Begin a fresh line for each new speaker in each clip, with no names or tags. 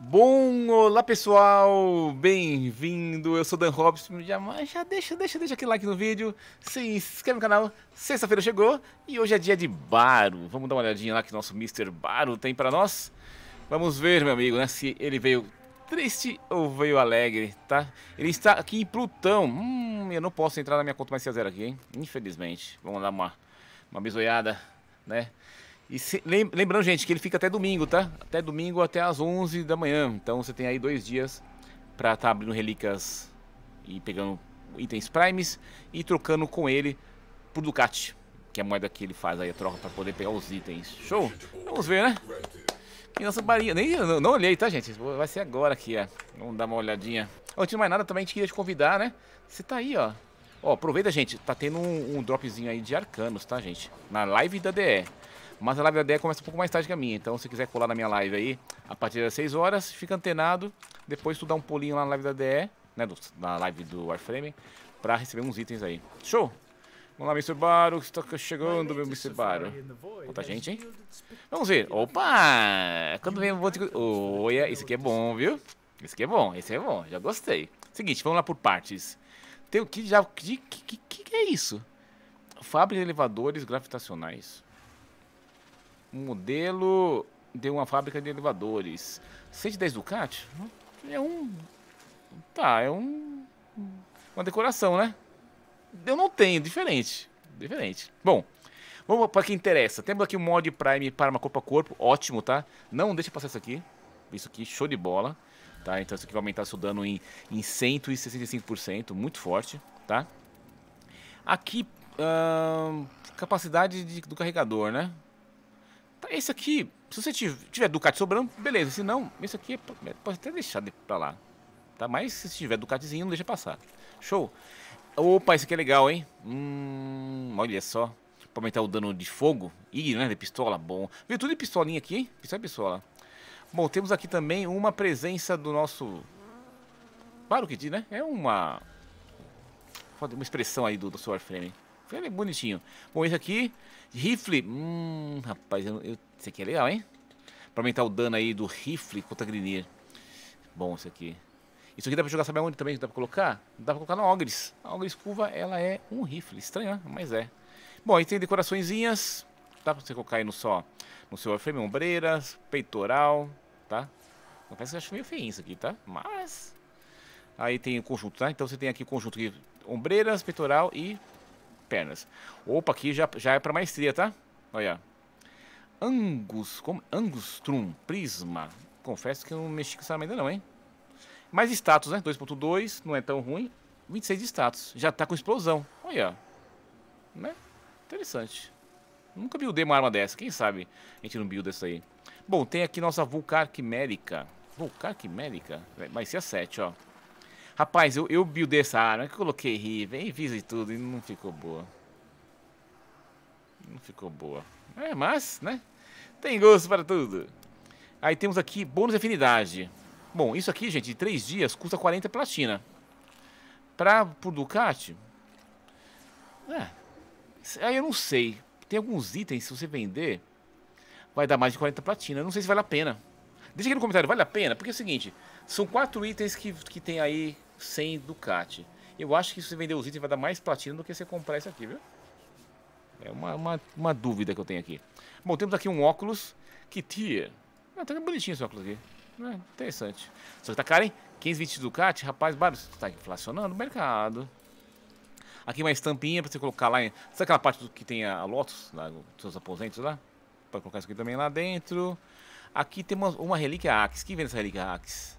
Bom, olá pessoal, bem-vindo, eu sou Dan Robson, já, já deixa, deixa, deixa aquele like no vídeo, se inscreve no canal, sexta-feira chegou e hoje é dia de Baro, vamos dar uma olhadinha lá que nosso Mr. Baro tem para nós, vamos ver meu amigo, né, se ele veio triste ou veio alegre, tá, ele está aqui em Plutão, hum, eu não posso entrar na minha conta mais 0 aqui, hein, infelizmente, vamos dar uma, uma bisoiada, né, e se, lembrando, gente, que ele fica até domingo, tá? Até domingo, até às 11 da manhã. Então você tem aí dois dias pra estar tá abrindo relíquias e pegando itens primes e trocando com ele por Ducati, que é a moeda que ele faz aí a troca pra poder pegar os itens. Show? Vamos ver, né? Que nossa barinha. Nem, não, não olhei, tá, gente? Vai ser agora aqui, ó. É. Vamos dar uma olhadinha. Antes de mais nada, também a gente queria te convidar, né? Você tá aí, ó. Ó, aproveita, gente. Tá tendo um, um dropzinho aí de arcanos, tá, gente? Na live da DE. Mas a live da Dé começa um pouco mais tarde que a minha. Então, se quiser colar na minha live aí, a partir das 6 horas, fica antenado. Depois tu dá um pulinho lá na live da DE, né? Do, na live do Warframe, pra receber uns itens aí. Show! Vamos lá, Mr. Baro, está chegando, meu Mr. Baro. Quanta gente, hein? Vamos ver. Opa! Quando vem, eu vou te... Olha, esse aqui é bom, viu? Esse aqui é bom, esse é bom, já gostei. Seguinte, vamos lá por partes. Tem o que já... O que, que, que é isso? Fábrica de elevadores gravitacionais modelo de uma fábrica de elevadores. 110 Ducati? É um. Tá, é um. Uma decoração, né? Eu não tenho, diferente. Diferente. Bom, vamos para que interessa. Temos aqui o mod Prime para uma corpo a corpo. Ótimo, tá? Não deixa passar isso aqui. Isso aqui, show de bola. Tá? Então isso aqui vai aumentar seu dano em, em 165%. Muito forte, tá? Aqui, capacidade de, do carregador, né? Tá, esse aqui, se você tiver Ducati sobrando, beleza. Se não, esse aqui é, pode até deixar pra lá. Tá? Mas se tiver Ducatizinho, não deixa passar. Show. Opa, esse aqui é legal, hein? Hum, olha só. Pra aumentar o dano de fogo. Ih, né? De pistola, bom. Viu tudo de pistolinha aqui, hein? Pistola é pistola. Bom, temos aqui também uma presença do nosso... Claro que diz, né? É uma... Uma expressão aí do, do seu Warframe. Foi bem bonitinho. Bom, esse aqui, rifle. Hum, rapaz, eu, eu, esse aqui é legal, hein? Pra aumentar o dano aí do rifle contra grineer. Bom, esse aqui. Isso aqui dá pra jogar, sabe onde também dá pra colocar? Dá pra colocar na Ogres. A Ogres Curva, ela é um rifle. Estranho, né? mas é. Bom, aí tem decoraçõezinhas. Dá pra você colocar aí no só, no seu frame, ombreiras, peitoral, tá? parece que eu acho meio feio isso aqui, tá? Mas... Aí tem o conjunto, tá? Então você tem aqui o conjunto de ombreiras, peitoral e pernas. Opa, aqui já, já é para maestria, tá? Olha. Angus, como? Angustrum, prisma. Confesso que eu não mexi com essa ainda não, hein? Mais status, né? 2.2, não é tão ruim. 26 de status. Já tá com explosão. Olha. Né? Interessante. Nunca buildei uma arma dessa. Quem sabe a gente não build essa aí. Bom, tem aqui nossa Vulcar Quimérica. Vulcar Quimérica? Vai ser a 7, ó. Rapaz, eu, eu buildei essa arma, que eu coloquei Riven, e fiz e tudo, e não ficou boa. Não ficou boa. É, mas, né? Tem gosto para tudo. Aí temos aqui bônus de afinidade. Bom, isso aqui, gente, de 3 dias, custa 40 platina. Pra, por Ducati... É, aí eu não sei. Tem alguns itens, se você vender, vai dar mais de 40 platina. Eu não sei se vale a pena. Deixa aqui no comentário, vale a pena? Porque é o seguinte, são quatro itens que, que tem aí sem Ducati. Eu acho que se vender os itens vai dar mais platina do que você comprar isso aqui, viu? É uma, uma, uma, dúvida que eu tenho aqui. Bom, temos aqui um óculos que tira. Ah, tá bonitinho esse óculos aqui. É, interessante. Só que tá caro, hein? 15, Ducati, rapaz, barulho. Tá inflacionando o mercado. Aqui uma estampinha pra você colocar lá em... Sabe aquela parte do, que tem a Lotus, lá, dos seus aposentos lá? Para colocar isso aqui também lá dentro. Aqui tem uma, uma relíquia Axe. Quem vende essa relíquia Axe?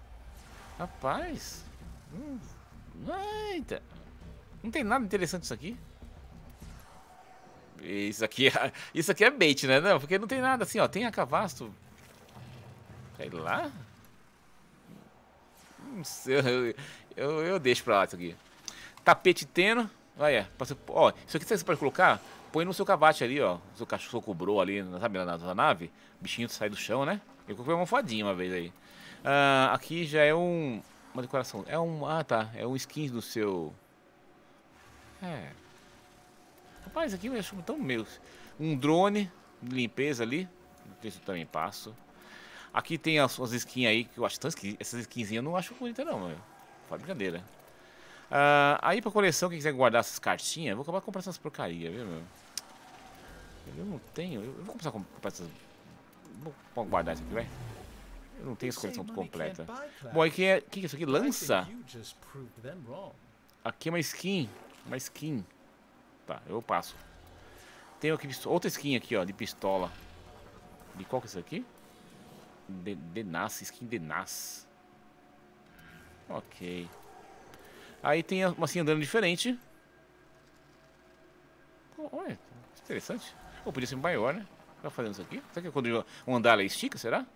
Rapaz, Hum, ah, eita. Então. Não tem nada interessante isso aqui. Isso aqui é, isso aqui é bait, né? Não, porque não tem nada assim, ó. Tem a cavasto. Sei lá. Não sei, eu, eu, eu deixo pra lá isso aqui. Tapete teno. Olha, ah, é. ó, isso aqui você pode colocar, põe no seu cavate ali, ó. Seu cachorro cobrou ali, sabe, na, na nave. O bichinho sai do chão, né? Eu coloquei uma fadinha uma vez aí. Ah, aqui já é um uma decoração. É um. Ah, tá. É um skin do seu. É. Rapaz, aqui eu acho tão meu. Um drone de limpeza ali. Isso também passo. Aqui tem as suas skins aí, que eu acho tão esquisito. Essas skinzinhas eu não acho bonita não, meu. Faz brincadeira. Ah, aí pra coleção, quem quiser guardar essas cartinhas, vou acabar comprando essas porcarias, viu, meu? Eu não tenho. Eu vou começar a comprar essas. Vou guardar isso aqui, vai. Eu não tenho essa coleção completa. Bom, aqui é... O que é isso aqui? Lança? Aqui é uma skin. Uma skin. Tá, eu passo. Tem aqui, outra skin aqui, ó, de pistola. De qual que é isso aqui? De, Denas, skin Denas. Ok. Aí tem uma assim andando diferente. Olha, interessante. Ou podia ser maior, né? Tá fazendo isso aqui? Será que é quando o andar ela estica, será?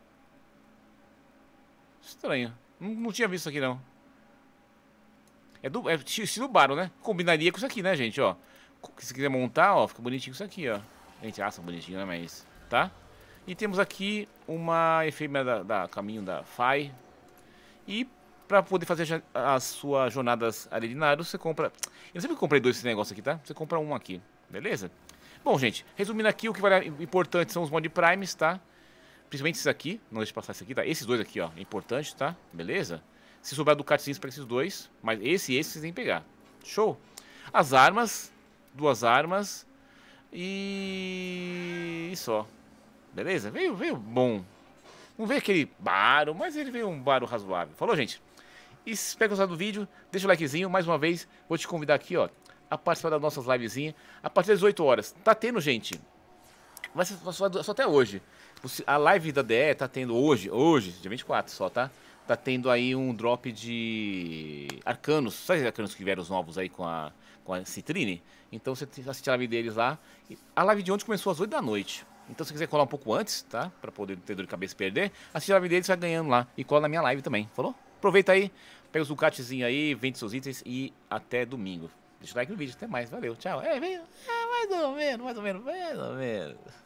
Estranho. Não, não tinha visto isso aqui, não. É, do, é estilo baro, né? Combinaria com isso aqui, né, gente, ó. Se quiser montar, ó, fica bonitinho isso aqui, ó. Gente, ah, são bonitinho, né, mas... Tá? E temos aqui uma efêmera da, da caminho da Fai. E para poder fazer as suas jornadas arelinárias, você compra... Eu sempre comprei dois desse negócio aqui, tá? Você compra um aqui, beleza? Bom, gente, resumindo aqui, o que vale importante são os mod primes, tá? Principalmente esses aqui, não deixe passar esse aqui, tá? Esses dois aqui, ó, é importante, tá? Beleza? Se sobrar do cartzinho para esses dois, mas esse e esse vocês têm que pegar. Show! As armas, duas armas e... e só. Beleza? Veio, veio bom. Não veio aquele baro, mas ele veio um baro razoável. Falou, gente? espero que gostado do vídeo. Deixa o likezinho. Mais uma vez, vou te convidar aqui, ó, a participar das nossas livezinhas a partir das 8 horas. Tá tendo, gente? Vai ser só, só até hoje. Tipo, a live da DE tá tendo hoje, hoje, dia 24 só, tá? Tá tendo aí um drop de arcanos. Sabe arcanos que vieram os novos aí com a, com a Citrine? Então você assiste a live deles lá. A live de ontem começou às 8 da noite. Então se você quiser colar um pouco antes, tá? Pra poder ter dor de cabeça e perder, assiste a live deles, vai ganhando lá. E cola na minha live também, falou? Aproveita aí, pega os Ducatizinho aí, vende seus itens e até domingo. Deixa o like no vídeo, até mais, valeu, tchau. É, vem, é mais ou menos, mais ou menos, mais ou menos.